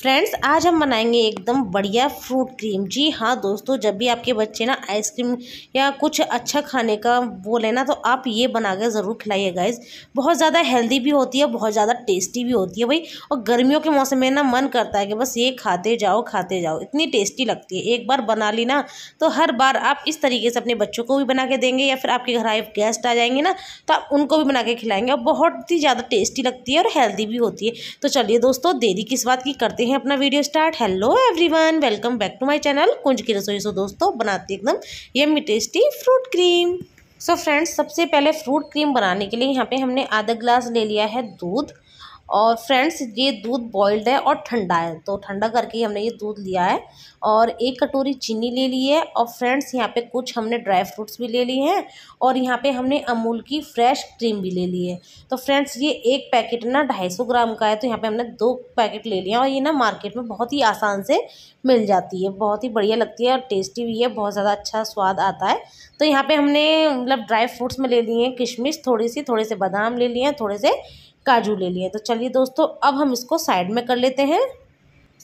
friends आज हम बनाएंगे एकदम बढ़िया फ्रूट क्रीम जी हाँ दोस्तों जब भी आपके बच्चे ना आइसक्रीम या कुछ अच्छा खाने का बोले ना तो आप ये बना कर ज़रूर खिलाइए गाइज बहुत ज़्यादा हेल्दी भी होती है बहुत ज़्यादा टेस्टी भी होती है भाई और गर्मियों के मौसम में ना मन करता है कि बस ये खाते जाओ खाते जाओ इतनी टेस्टी लगती है एक बार बना ली ना तो हर बार आप इस तरीके से अपने बच्चों को भी बना के देंगे या फिर आपके घर आए गेस्ट आ जाएंगे ना तो आप उनको भी बना के खिलाएंगे और बहुत ही ज़्यादा टेस्टी लगती है और हेल्दी भी होती है तो चलिए दोस्तों देरी किस बात की करते हैं हैं अपना video start hello everyone welcome back to my channel Kunj की रसोई सो दोस्तों बनाती एकदम yummy tasty fruit cream so so friends सबसे पहले फ्रूट क्रीम बनाने के लिए यहाँ पे हमने आधा ग्लास ले लिया है दूध और फ्रेंड्स ये दूध बॉइल्ड है और ठंडा है तो ठंडा करके हमने ये दूध लिया है और एक कटोरी चीनी ले ली है और फ्रेंड्स यहाँ पे कुछ हमने ड्राई फ्रूट्स भी ले लिए हैं और यहाँ पे हमने अमूल की फ्रेश क्रीम भी ले ली है तो फ्रेंड्स ये एक पैकेट ना ढाई सौ ग्राम का है तो यहाँ पर हमने दो पैकेट ले लिया और ये ना मार्केट में बहुत ही आसान से मिल जाती है बहुत ही बढ़िया लगती है और टेस्टी भी है बहुत ज़्यादा अच्छा स्वाद आता है तो यहाँ पर हमने मतलब ड्राई फ्रूट्स में ले लिए हैं किशमिश थोड़ी सी थोड़े से बादाम ले लिए हैं थोड़े से काजू ले लिए तो चलिए दोस्तों अब हम इसको साइड में कर लेते हैं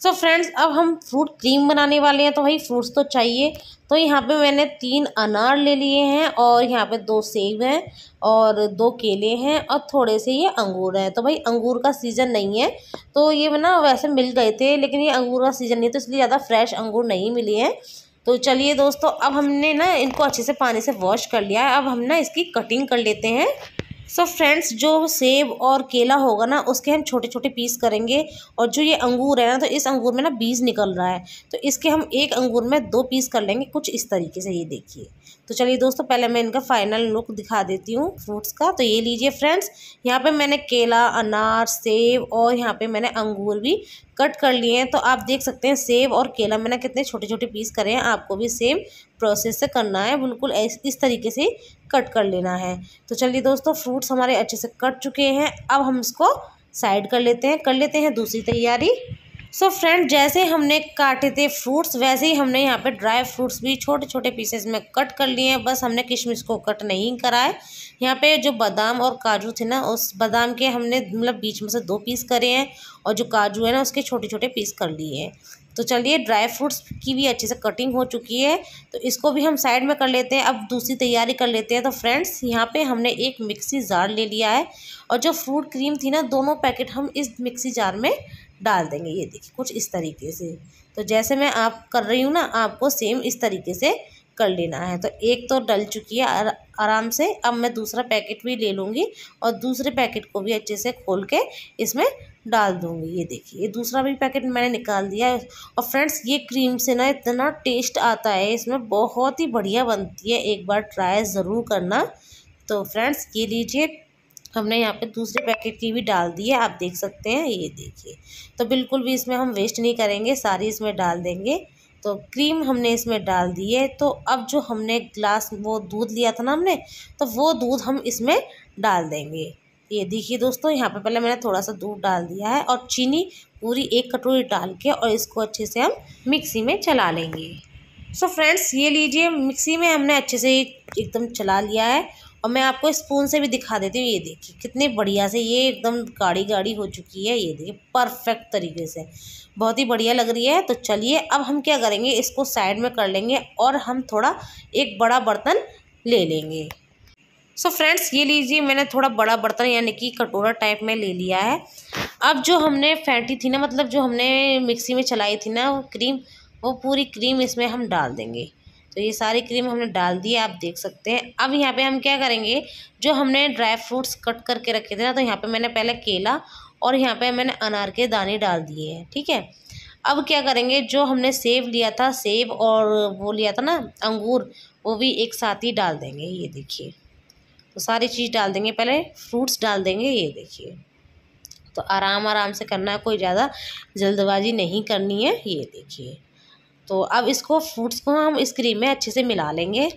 सो so फ्रेंड्स अब हम फ्रूट क्रीम बनाने वाले हैं तो भाई फ्रूट्स तो चाहिए तो यहाँ पे मैंने तीन अनार ले लिए हैं और यहाँ पे दो सेब हैं और दो केले हैं और थोड़े से ये अंगूर हैं तो भाई अंगूर का सीज़न नहीं है तो ये ना वैसे मिल गए थे लेकिन ये अंगूर का सीज़न नहीं है तो इसलिए ज़्यादा फ्रेश अंगूर नहीं मिले हैं तो चलिए दोस्तों अब हमने ना इनको अच्छे से पानी से वॉश कर लिया है अब हम ना इसकी कटिंग कर लेते हैं सो so फ्रेंड्स जो सेब और केला होगा ना उसके हम छोटे छोटे पीस करेंगे और जो ये अंगूर है ना तो इस अंगूर में ना बीज निकल रहा है तो इसके हम एक अंगूर में दो पीस कर लेंगे कुछ इस तरीके से ये देखिए तो चलिए दोस्तों पहले मैं इनका फाइनल लुक दिखा देती हूँ फ्रूट्स का तो ये लीजिए फ्रेंड्स यहाँ पे मैंने केला अनार सेब और यहाँ पे मैंने अंगूर भी कट कर लिए हैं तो आप देख सकते हैं सेब और केला मैंने कितने छोटे छोटे पीस करे हैं आपको भी सेम प्रोसेस से करना है बिल्कुल इस तरीके से कट कर लेना है तो चलिए दोस्तों फ्रूट्स हमारे अच्छे से कट चुके हैं अब हम इसको साइड कर लेते हैं कर लेते हैं दूसरी तैयारी सो so फ्रेंड जैसे हमने काटे थे फ्रूट्स वैसे ही हमने यहाँ पे ड्राई फ्रूट्स भी छोटे छोटे पीसेस में कट कर लिए हैं बस हमने किशमिश को कट नहीं करा है यहाँ पे जो बादाम और काजू थे ना उस बादाम के हमने मतलब बीच में से दो पीस करे हैं और जो काजू है ना उसके छोटे छोटे पीस कर लिए हैं तो चलिए ड्राई फ्रूट्स की भी अच्छे से कटिंग हो चुकी है तो इसको भी हम साइड में कर लेते हैं अब दूसरी तैयारी कर लेते हैं तो फ्रेंड्स यहाँ पे हमने एक मिक्सी जार ले लिया है और जो फ्रूट क्रीम थी ना दोनों पैकेट हम इस मिक्सी जार में डाल देंगे ये देखिए कुछ इस तरीके से तो जैसे मैं आप कर रही हूँ ना आपको सेम इस तरीके से कर लेना है तो एक तो डल चुकी है आर, आराम से अब मैं दूसरा पैकेट भी ले लूँगी और दूसरे पैकेट को भी अच्छे से खोल के इसमें डाल दूँगी ये देखिए ये दूसरा भी पैकेट मैंने निकाल दिया है और फ्रेंड्स ये क्रीम से ना इतना टेस्ट आता है इसमें बहुत ही बढ़िया बनती है एक बार ट्राई ज़रूर करना तो फ्रेंड्स ये लीजिए हमने यहाँ पे दूसरे पैकेट की भी डाल दी है आप देख सकते हैं ये देखिए तो बिल्कुल भी इसमें हम वेस्ट नहीं करेंगे सारी इसमें डाल देंगे तो क्रीम हमने इसमें डाल दी है तो अब जो हमने ग्लास वो दूध लिया था ना हमने तो वो दूध हम इसमें डाल देंगे ये देखिए दोस्तों यहाँ पे पहले मैंने थोड़ा सा दूध डाल दिया है और चीनी पूरी एक कटोरी डाल के और इसको अच्छे से हम मिक्सी में चला लेंगे सो फ्रेंड्स ये लीजिए मिक्सी में हमने अच्छे से एकदम चला लिया है और मैं आपको स्पून से भी दिखा देती हूँ ये देखिए कितने बढ़िया से ये एकदम गाढ़ी गाढ़ी हो चुकी है ये देखिए परफेक्ट तरीके से बहुत ही बढ़िया लग रही है तो चलिए अब हम क्या करेंगे इसको साइड में कर लेंगे और हम थोड़ा एक बड़ा बर्तन ले लेंगे सो so फ्रेंड्स ये लीजिए मैंने थोड़ा बड़ा बर्तन यानी कि कटोरा टाइप में ले लिया है अब जो हमने फेंटी थी ना मतलब जो हमने मिक्सी में चलाई थी ना क्रीम वो पूरी क्रीम इसमें हम डाल देंगे तो ये सारी क्रीम हमने डाल दी है आप देख सकते हैं अब यहाँ पे हम क्या करेंगे जो हमने ड्राई फ्रूट्स कट करके रखे थे ना तो यहाँ पे मैंने पहले केला और यहाँ पे मैंने अनार के दाने डाल दिए हैं ठीक है अब क्या करेंगे जो हमने सेब लिया था सेब और वो लिया था ना अंगूर वो भी एक साथ ही डाल देंगे ये देखिए तो सारी चीज़ डाल देंगे पहले फ्रूट्स डाल देंगे ये देखिए तो आराम आराम से करना है कोई ज़्यादा जल्दबाजी नहीं करनी है ये देखिए तो अब इसको फ्रूट्स को हम इस क्रीम में अच्छे से मिला लेंगे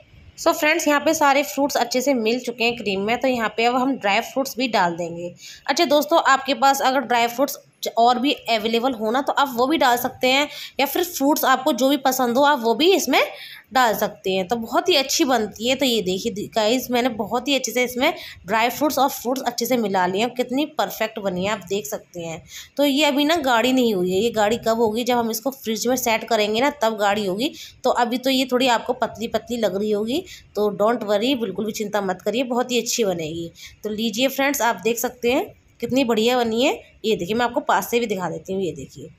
सो फ्रेंड्स यहाँ पे सारे फ्रूट्स अच्छे से मिल चुके हैं क्रीम में तो यहाँ पे अब हम ड्राई फ्रूट्स भी डाल देंगे अच्छा दोस्तों आपके पास अगर ड्राई फ्रूट्स और भी अवेलेबल हो ना तो आप वो भी डाल सकते हैं या फिर फ्रूट्स आपको जो भी पसंद हो आप वो भी इसमें डाल सकते हैं तो बहुत ही अच्छी बनती है तो ये देखिए गाइस मैंने बहुत ही अच्छे से इसमें ड्राई फ्रूट्स और फ्रूट्स अच्छे से मिला लिए कितनी परफेक्ट बनी है आप देख सकते हैं तो ये अभी ना गाढ़ी नहीं हुई है ये गाढ़ी कब होगी जब हम इसको फ्रिज में सेट करेंगे ना तब गाढ़ी होगी तो अभी तो ये थोड़ी आपको पतली पतली लग रही होगी तो डोंट वरी बिल्कुल भी चिंता मत करिए बहुत ही अच्छी बनेगी तो लीजिए फ्रेंड्स आप देख सकते हैं कितनी बढ़िया बनी है ये देखिए मैं आपको पास से भी दिखा देती हूँ ये देखिए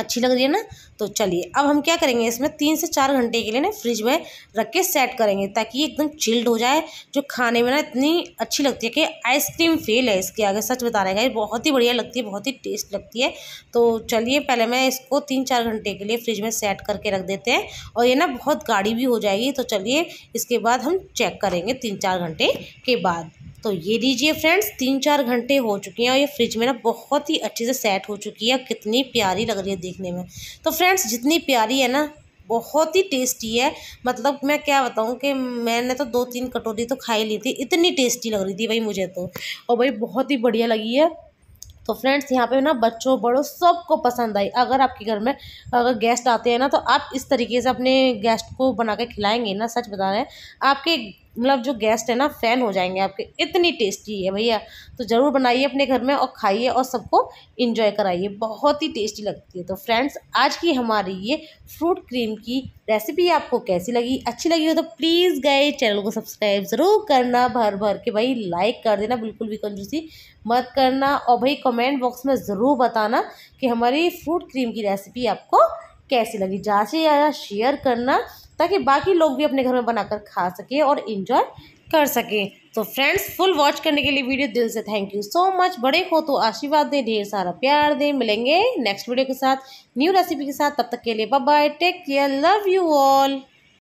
अच्छी लग रही है ना तो चलिए अब हम क्या करेंगे इसमें तीन से चार घंटे के लिए ना फ्रिज में रख के सेट करेंगे ताकि ये एकदम चिल्ड हो जाए जो खाने में ना इतनी अच्छी लगती है कि आइसक्रीम फेल है इसके आगे सच बता रहे हैं बहुत ही बढ़िया लगती है बहुत ही टेस्ट लगती है तो चलिए पहले मैं इसको तीन चार घंटे के लिए फ्रिज में सेट करके रख देते हैं और ये ना बहुत गाढ़ी भी हो जाएगी तो चलिए इसके बाद हम चेक करेंगे तीन चार घंटे के बाद तो ये लीजिए फ्रेंड्स तीन चार घंटे हो चुके हैं और ये फ्रिज में ना बहुत ही अच्छे से सेट हो चुकी है कितनी प्यारी लग रही है देखने में तो फ्रेंड्स जितनी प्यारी है ना बहुत ही टेस्टी है मतलब मैं क्या बताऊँ कि मैंने तो दो तीन कटोरी तो खाई ली थी इतनी टेस्टी लग रही थी भाई मुझे तो और भाई बहुत ही बढ़िया लगी है तो फ्रेंड्स यहाँ पे ना बच्चों बड़ों सबको पसंद आई अगर आपके घर में अगर गेस्ट आते हैं ना तो आप इस तरीके से अपने गेस्ट को बना के खिलाएंगे ना सच बता रहे हैं आपके मतलब जो गेस्ट है ना फ़ैन हो जाएंगे आपके इतनी टेस्टी है भैया तो ज़रूर बनाइए अपने घर में और खाइए और सबको इन्जॉय कराइए बहुत ही टेस्टी लगती है तो फ्रेंड्स आज की हमारी ये फ्रूट क्रीम की रेसिपी आपको कैसी लगी अच्छी लगी हो तो प्लीज़ गए चैनल को सब्सक्राइब ज़रूर करना भर भर के भाई लाइक कर देना बिल्कुल भी कंजूसी मत करना और भाई कमेंट बॉक्स में ज़रूर बताना कि हमारी फ्रूट क्रीम की रेसिपी आपको कैसी लगी ज़्यादा से ज़्यादा शेयर करना ताकि बाकी लोग भी अपने घर में बनाकर खा सकें और इन्जॉय कर सकें तो फ्रेंड्स फुल वॉच करने के लिए वीडियो दिल से थैंक यू सो मच बड़े हो तो आशीर्वाद दें ढेर सारा प्यार दें मिलेंगे नेक्स्ट वीडियो के साथ न्यू रेसिपी के साथ तब तक के लिए bye bye take care love you all